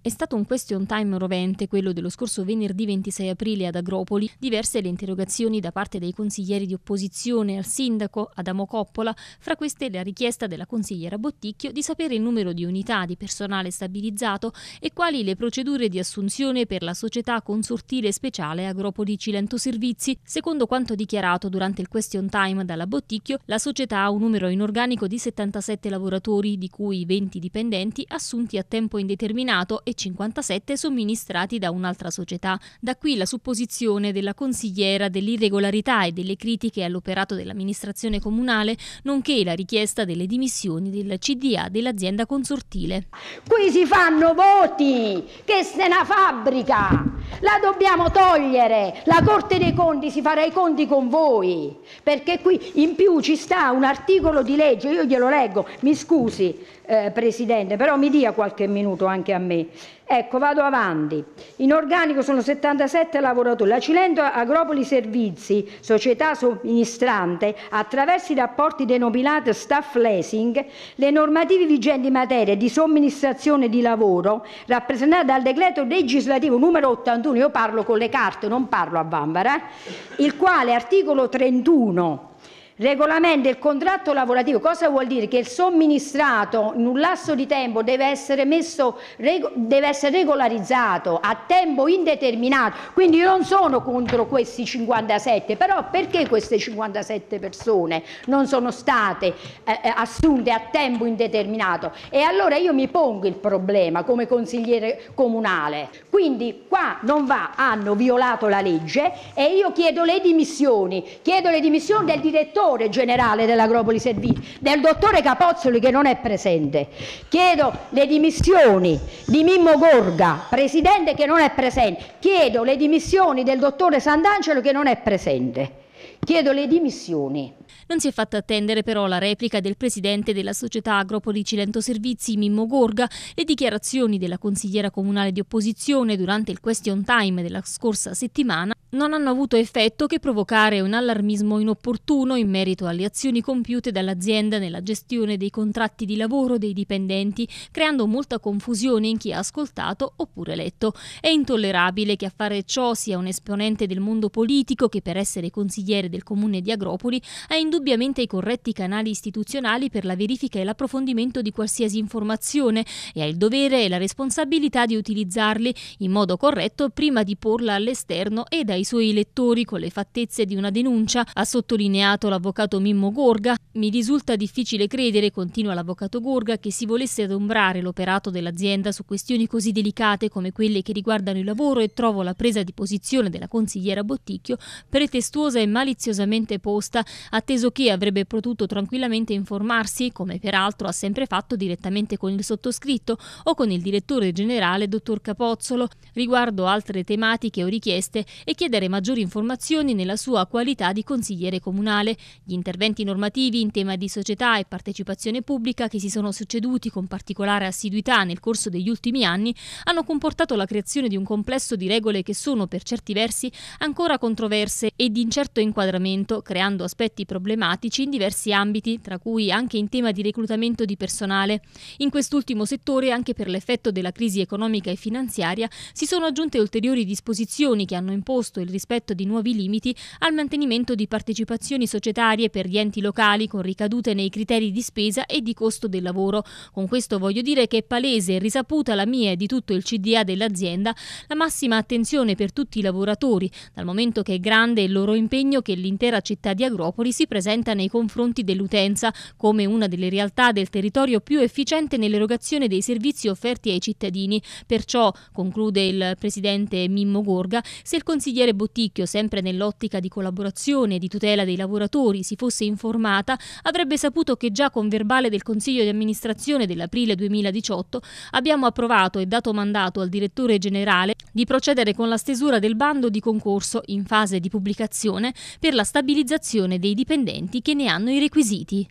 È stato un question time rovente quello dello scorso venerdì 26 aprile ad Agropoli, diverse le interrogazioni da parte dei consiglieri di opposizione al sindaco Adamo Coppola, fra queste la richiesta della consigliera Botticchio di sapere il numero di unità di personale stabilizzato e quali le procedure di assunzione per la società consortile speciale Agropoli Cilento Servizi. Secondo quanto dichiarato durante il question time dalla Botticchio, la società ha un numero inorganico di 77 lavoratori, di cui 20 dipendenti assunti a tempo indeterminato e 57 somministrati da un'altra società. Da qui la supposizione della consigliera dell'irregolarità e delle critiche all'operato dell'amministrazione comunale, nonché la richiesta delle dimissioni del CDA dell'azienda consortile. Qui si fanno voti, che se ne fabbrica, la dobbiamo togliere, la Corte dei Conti si farà i conti con voi, perché qui in più ci sta un articolo di legge, io glielo leggo, mi scusi eh, Presidente, però mi dia qualche minuto anche a me. Ecco, vado avanti. In organico sono 77 lavoratori. La Cilento Agropoli Servizi, società somministrante, attraverso i rapporti denominati staff leasing, le normative vigenti in materia di somministrazione di lavoro, rappresentate dal decreto legislativo numero 81, io parlo con le carte, non parlo a Bambara, il quale articolo 31 regolamenta il contratto lavorativo. Cosa vuol dire? Che il somministrato in un lasso di tempo deve essere, messo, deve essere regolarizzato a tempo indeterminato. Quindi io non sono contro questi 57, però perché queste 57 persone non sono state eh, eh, assunte a tempo indeterminato? E allora io mi pongo il problema come consigliere comunale. Quindi qua non va, hanno violato la legge e io chiedo le dimissioni, chiedo le dimissioni del direttore direttore generale dell'Agropoli Servizi, del dottore Capozzoli che non è presente. Chiedo le dimissioni di Mimmo Gorga, presidente che non è presente. Chiedo le dimissioni del dottore Sant'Angelo che non è presente. Chiedo le dimissioni. Non si è fatta attendere però la replica del presidente della società Agropoli Cilento Servizi, Mimmo Gorga, le dichiarazioni della consigliera comunale di opposizione durante il question time della scorsa settimana non hanno avuto effetto che provocare un allarmismo inopportuno in merito alle azioni compiute dall'azienda nella gestione dei contratti di lavoro dei dipendenti, creando molta confusione in chi ha ascoltato oppure letto. È intollerabile che a fare ciò sia un esponente del mondo politico che per essere consigliere del del Comune di Agropoli ha indubbiamente i corretti canali istituzionali per la verifica e l'approfondimento di qualsiasi informazione e ha il dovere e la responsabilità di utilizzarli in modo corretto prima di porla all'esterno e dai suoi lettori con le fattezze di una denuncia, ha sottolineato l'avvocato Mimmo Gorga. Mi risulta difficile credere, continua l'avvocato Gorga, che si volesse adombrare l'operato dell'azienda su questioni così delicate come quelle che riguardano il lavoro e trovo la presa di posizione della consigliera Botticchio pretestuosa e maliziosa miliziosamente posta, atteso che avrebbe potuto tranquillamente informarsi, come peraltro ha sempre fatto direttamente con il sottoscritto o con il direttore generale dottor Capozzolo, riguardo altre tematiche o richieste e chiedere maggiori informazioni nella sua qualità di consigliere comunale. Gli interventi normativi in tema di società e partecipazione pubblica che si sono succeduti con particolare assiduità nel corso degli ultimi anni hanno comportato la creazione di un complesso di regole che sono per certi versi ancora controverse ed incerto inquadramento inquadramento, creando aspetti problematici in diversi ambiti, tra cui anche in tema di reclutamento di personale. In quest'ultimo settore, anche per l'effetto della crisi economica e finanziaria, si sono aggiunte ulteriori disposizioni che hanno imposto il rispetto di nuovi limiti al mantenimento di partecipazioni societarie per gli enti locali con ricadute nei criteri di spesa e di costo del lavoro. Con questo voglio dire che è palese e risaputa la mia e di tutto il CDA dell'azienda la massima attenzione per tutti i lavoratori, dal momento che è grande il loro impegno che dell'intera città di Agropoli si presenta nei confronti dell'utenza come una delle realtà del territorio più efficiente nell'erogazione dei servizi offerti ai cittadini. Perciò, conclude il presidente Mimmo Gorga, se il consigliere Botticchio, sempre nell'ottica di collaborazione e di tutela dei lavoratori, si fosse informata, avrebbe saputo che già con verbale del Consiglio di amministrazione dell'aprile 2018 abbiamo approvato e dato mandato al direttore generale di procedere con la stesura del bando di concorso in fase di pubblicazione per per la stabilizzazione dei dipendenti che ne hanno i requisiti.